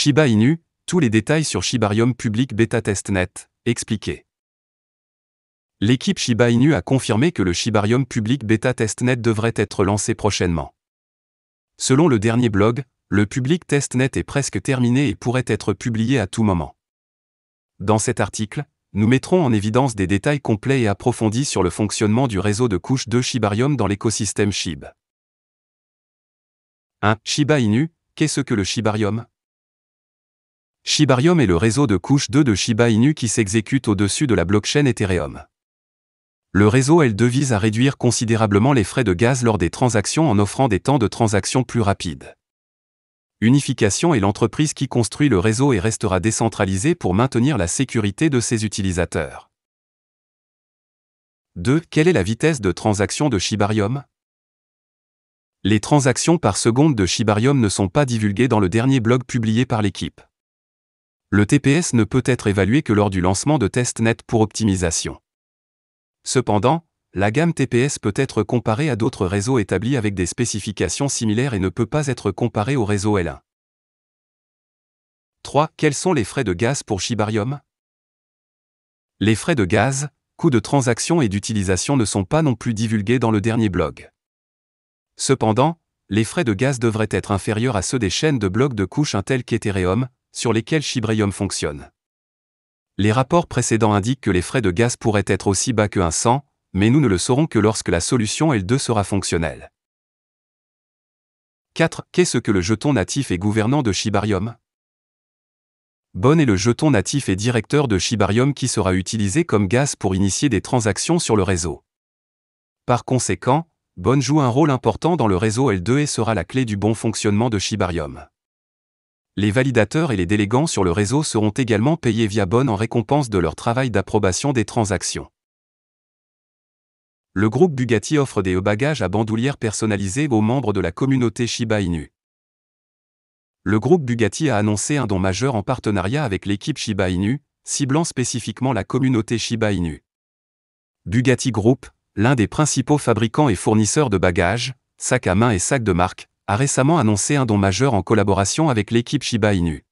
Shiba Inu, tous les détails sur Shibarium Public Beta Testnet, expliqué. L'équipe Shiba Inu a confirmé que le Shibarium Public Beta Testnet devrait être lancé prochainement. Selon le dernier blog, le public testnet est presque terminé et pourrait être publié à tout moment. Dans cet article, nous mettrons en évidence des détails complets et approfondis sur le fonctionnement du réseau de couches de Shibarium dans l'écosystème Shib. 1. Shiba Inu, qu'est-ce que le Shibarium Shibarium est le réseau de couche 2 de Shiba Inu qui s'exécute au-dessus de la blockchain Ethereum. Le réseau L2 vise à réduire considérablement les frais de gaz lors des transactions en offrant des temps de transaction plus rapides. Unification est l'entreprise qui construit le réseau et restera décentralisée pour maintenir la sécurité de ses utilisateurs. 2. Quelle est la vitesse de transaction de Shibarium Les transactions par seconde de Shibarium ne sont pas divulguées dans le dernier blog publié par l'équipe le TPS ne peut être évalué que lors du lancement de tests nets pour optimisation. Cependant, la gamme TPS peut être comparée à d'autres réseaux établis avec des spécifications similaires et ne peut pas être comparée au réseau L1. 3. Quels sont les frais de gaz pour Shibarium Les frais de gaz, coûts de transaction et d'utilisation ne sont pas non plus divulgués dans le dernier blog. Cependant, les frais de gaz devraient être inférieurs à ceux des chaînes de blocs de couche tel qu'Ethereum, sur lesquels Shibarium fonctionne. Les rapports précédents indiquent que les frais de gaz pourraient être aussi bas que 1 100, mais nous ne le saurons que lorsque la solution L2 sera fonctionnelle. 4. Qu'est-ce que le jeton natif et gouvernant de Shibarium Bonne est le jeton natif et directeur de Shibarium qui sera utilisé comme gaz pour initier des transactions sur le réseau. Par conséquent, Bonne joue un rôle important dans le réseau L2 et sera la clé du bon fonctionnement de Shibarium les validateurs et les délégants sur le réseau seront également payés via Bonne en récompense de leur travail d'approbation des transactions. Le groupe Bugatti offre des bagages à bandoulière personnalisés aux membres de la communauté Shiba Inu. Le groupe Bugatti a annoncé un don majeur en partenariat avec l'équipe Shiba Inu, ciblant spécifiquement la communauté Shiba Inu. Bugatti Group, l'un des principaux fabricants et fournisseurs de bagages, sacs à main et sacs de marque, a récemment annoncé un don majeur en collaboration avec l'équipe Shiba Inu.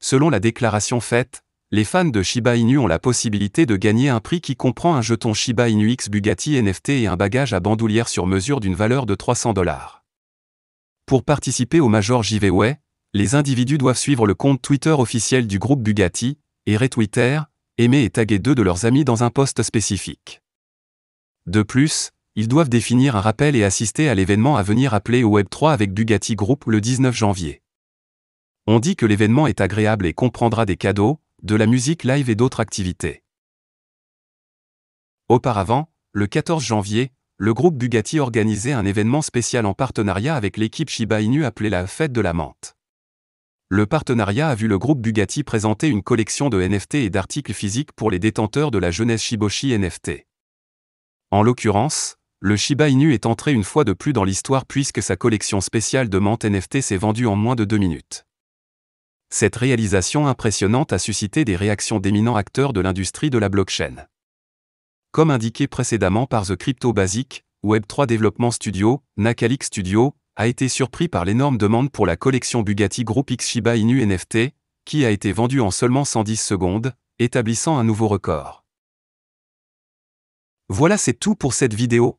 Selon la déclaration faite, les fans de Shiba Inu ont la possibilité de gagner un prix qui comprend un jeton Shiba Inu X Bugatti NFT et un bagage à bandoulière sur mesure d'une valeur de 300 dollars. Pour participer au Major Giveaway, les individus doivent suivre le compte Twitter officiel du groupe Bugatti, et retweeter, aimer et taguer deux de leurs amis dans un poste spécifique. De plus, ils doivent définir un rappel et assister à l'événement à venir appelé au Web3 avec Bugatti Group le 19 janvier. On dit que l'événement est agréable et comprendra des cadeaux, de la musique live et d'autres activités. Auparavant, le 14 janvier, le groupe Bugatti organisait un événement spécial en partenariat avec l'équipe Shiba Inu appelée la Fête de la Menthe. Le partenariat a vu le groupe Bugatti présenter une collection de NFT et d'articles physiques pour les détenteurs de la jeunesse Shiboshi NFT. En l'occurrence, le Shiba Inu est entré une fois de plus dans l'histoire puisque sa collection spéciale de menthe NFT s'est vendue en moins de deux minutes. Cette réalisation impressionnante a suscité des réactions d'éminents acteurs de l'industrie de la blockchain. Comme indiqué précédemment par The Crypto Basic, Web3 Development Studio, Nakalik Studio, a été surpris par l'énorme demande pour la collection Bugatti Group X Shiba Inu NFT, qui a été vendue en seulement 110 secondes, établissant un nouveau record. Voilà c'est tout pour cette vidéo